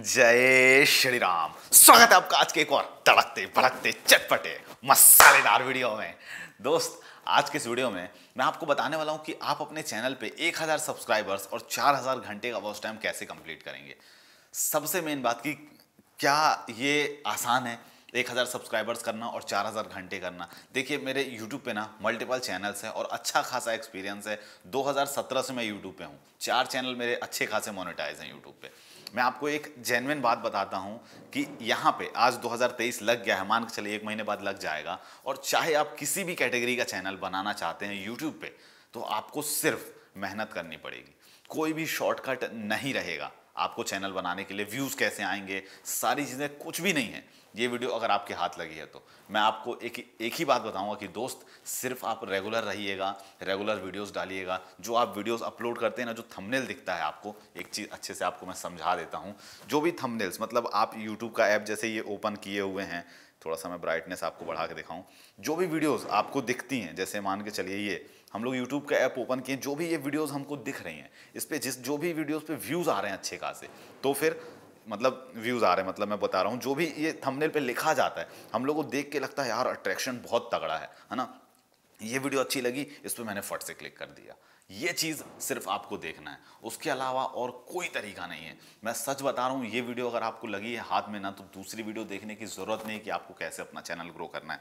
जय श्री राम स्वागत है आपका आज के एक और तड़कते भड़कते चटपटे मसालेदार वीडियो में दोस्त आज के इस वीडियो में मैं आपको बताने वाला हूं कि आप अपने चैनल पे 1000 सब्सक्राइबर्स और 4000 घंटे का वॉच टाइम कैसे कंप्लीट करेंगे सबसे मेन बात की क्या ये आसान है एक हज़ार सब्सक्राइबर्स करना और चार हज़ार घंटे करना देखिए मेरे यूट्यूब पे ना मल्टीपल चैनल्स हैं और अच्छा खासा एक्सपीरियंस है 2017 से मैं यूट्यूब पे हूँ चार चैनल मेरे अच्छे खासे मोनेटाइज हैं यूट्यूब पे मैं आपको एक जेनविन बात बताता हूँ कि यहाँ पे आज 2023 लग गया है मान के चले एक महीने बाद लग जाएगा और चाहे आप किसी भी कैटेगरी का चैनल बनाना चाहते हैं यूट्यूब पे तो आपको सिर्फ मेहनत करनी पड़ेगी कोई भी शॉर्टकट नहीं रहेगा आपको चैनल बनाने के लिए व्यूज़ कैसे आएंगे सारी चीज़ें कुछ भी नहीं है ये वीडियो अगर आपके हाथ लगी है तो मैं आपको एक एक ही बात बताऊंगा कि दोस्त सिर्फ आप रेगुलर रहिएगा रेगुलर वीडियोस डालिएगा जो आप वीडियोस अपलोड करते हैं ना जो थंबनेल दिखता है आपको एक चीज़ अच्छे से आपको मैं समझा देता हूँ जो भी थंबनेल्स मतलब आप यूट्यूब का ऐप जैसे ये ओपन किए हुए हैं थोड़ा सा मैं ब्राइटनेस आपको बढ़ा के दिखाऊँ जो भी वीडियोस आपको दिखती हैं जैसे मान के चलिए ये हम लोग यूट्यूब का ऐप ओपन किए जो भी ये वीडियोस हमको दिख रही हैं इस पर जिस जो भी वीडियोस पे व्यूज़ आ रहे हैं अच्छे खासे तो फिर मतलब व्यूज़ आ रहे हैं मतलब मैं बता रहा हूँ जो भी ये थंबनेल पे लिखा जाता है हम लोग को देख के लगता है यार अट्रैक्शन बहुत तगड़ा है है ना ये वीडियो अच्छी लगी इस पर मैंने फट से क्लिक कर दिया ये चीज़ सिर्फ आपको देखना है उसके अलावा और कोई तरीका नहीं है मैं सच बता रहा हूँ ये वीडियो अगर आपको लगी है हाथ में ना तो दूसरी वीडियो देखने की ज़रूरत नहीं कि आपको कैसे अपना चैनल ग्रो करना है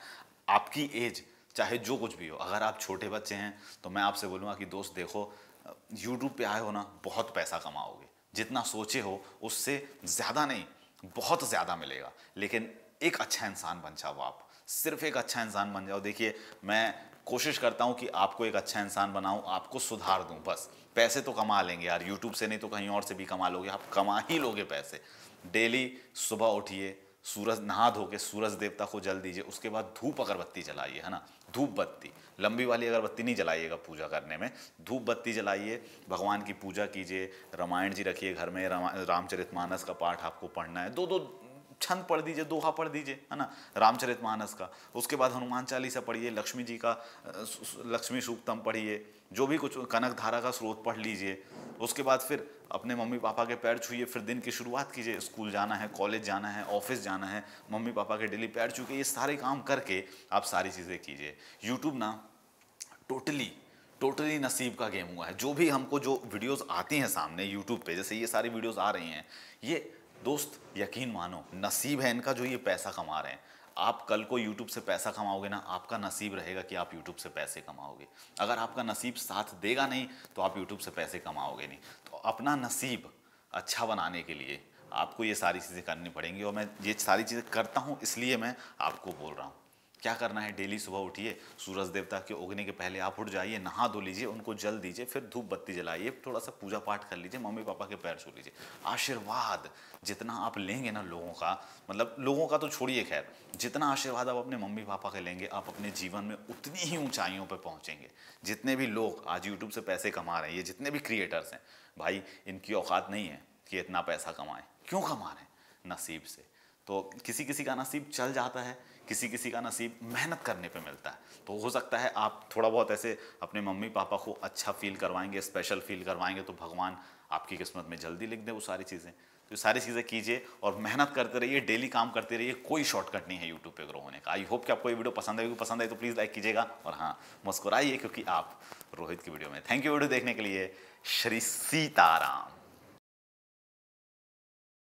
आपकी एज चाहे जो कुछ भी हो अगर आप छोटे बच्चे हैं तो मैं आपसे बोलूँगा कि दोस्त देखो यूट्यूब पे आए हो ना बहुत पैसा कमाओगे जितना सोचे हो उससे ज़्यादा नहीं बहुत ज़्यादा मिलेगा लेकिन एक अच्छा इंसान बन जाओ आप सिर्फ एक अच्छा इंसान बन जाओ देखिए मैं कोशिश करता हूँ कि आपको एक अच्छा इंसान बनाऊँ आपको सुधार दूँ बस पैसे तो कमा लेंगे यार यूट्यूब से नहीं तो कहीं और से भी कमा लोगे आप कमा ही लोगे पैसे डेली सुबह उठिए सूरज नहा धो के सूरज देवता को जल दीजिए उसके बाद धूप अगरबत्ती जलाइए है ना धूप बत्ती लंबी वाली अगरबत्ती नहीं जलाइएगा पूजा करने में धूप बत्ती जलाइए भगवान की पूजा कीजिए रामायण जी रखिए घर में रामचरित रामचरितमानस का पाठ आपको पढ़ना है दो दो छंद पढ़ दीजिए दोहा पढ़ दीजिए है ना रामचरित मानस का उसके बाद हनुमान चालीसा पढ़िए लक्ष्मी जी का लक्ष्मी सूक्तम पढ़िए जो भी कुछ कनक धारा का स्रोत पढ़ लीजिए उसके बाद फिर अपने मम्मी पापा के पैर छूइए फिर दिन की शुरुआत कीजिए स्कूल जाना है कॉलेज जाना है ऑफिस जाना है मम्मी पापा के डेली पैर छू के ये सारे काम करके आप सारी चीज़ें कीजिए यूट्यूब ना टोटली टोटली नसीब का गेम हुआ है जो भी हमको जो वीडियोस आती हैं सामने यूट्यूब पे जैसे ये सारी वीडियोस आ रही हैं ये दोस्त यकीन मानो नसीब है इनका जो ये पैसा कमा रहे हैं आप कल को यूट्यूब से पैसा कमाओगे ना आपका नसीब रहेगा कि आप यूट्यूब से पैसे कमाओगे अगर आपका नसीब साथ देगा नहीं तो आप यूट्यूब से पैसे कमाओगे नहीं तो अपना नसीब अच्छा बनाने के लिए आपको ये सारी चीज़ें करनी पड़ेंगी और मैं ये सारी चीज़ें करता हूँ इसलिए मैं आपको बोल रहा हूँ क्या करना है डेली सुबह उठिए सूरज देवता के उगने के पहले आप उठ जाइए नहा धो लीजिए उनको जल दीजिए फिर धूप बत्ती जलाइए थोड़ा सा पूजा पाठ कर लीजिए मम्मी पापा के पैर छू लीजिए आशीर्वाद जितना आप लेंगे ना लोगों का मतलब लोगों का तो छोड़िए खैर जितना आशीर्वाद आप अपने मम्मी पापा के लेंगे आप अपने जीवन में उतनी ही ऊंचाइयों पर पहुँचेंगे जितने भी लोग आज यूट्यूब से पैसे कमा रहे हैं ये जितने भी क्रिएटर्स हैं भाई इनकी औकात नहीं है कि इतना पैसा कमाएं क्यों कमा रहे हैं नसीब से तो किसी किसी का नसीब चल जाता है किसी किसी का नसीब मेहनत करने पे मिलता है तो हो सकता है आप थोड़ा बहुत ऐसे अपने मम्मी पापा को अच्छा फील करवाएंगे स्पेशल फील करवाएंगे तो भगवान आपकी किस्मत में जल्दी लिख दें वो सारी चीज़ें तो सारी चीज़ें कीजिए और मेहनत करते रहिए डेली काम करते रहिए कोई शॉर्टकट नहीं है यूट्यूब पे ग्रो होने का आई होप कि आपको ये वीडियो पसंद आएगी पसंद आई तो प्लीज़ लाइक कीजिएगा और हाँ मुस्कुराइए क्योंकि आप रोहित की वीडियो में थैंक यू वीडियो देखने के लिए श्री सीताराम